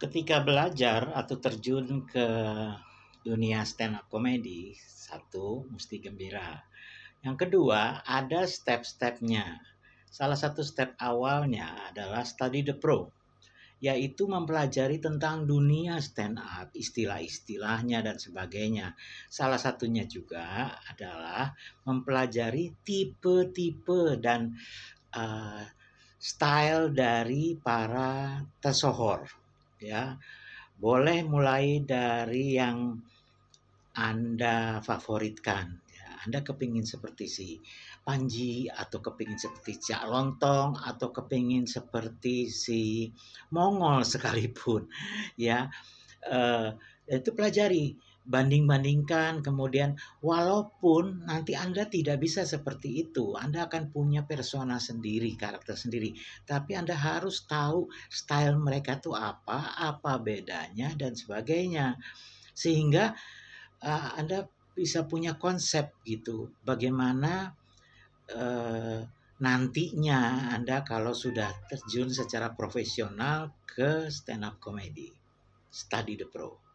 ketika belajar atau terjun ke dunia stand up comedy, satu mesti gembira. Yang kedua, ada step-stepnya. Salah satu step awalnya adalah study the pro, yaitu mempelajari tentang dunia stand up, istilah-istilahnya dan sebagainya. Salah satunya juga adalah mempelajari tipe-tipe dan uh, style dari para tersohor ya. Boleh mulai dari yang Anda favoritkan. Ya. Anda kepingin seperti si Panji atau kepingin seperti Cak Lontong atau kepingin seperti si Mongol sekalipun ya. eh, itu pelajari banding-bandingkan kemudian walaupun nanti Anda tidak bisa seperti itu Anda akan punya persona sendiri karakter sendiri tapi Anda harus tahu style mereka tuh apa apa bedanya dan sebagainya sehingga uh, Anda bisa punya konsep gitu bagaimana uh, nantinya Anda kalau sudah terjun secara profesional ke stand up comedy study the pro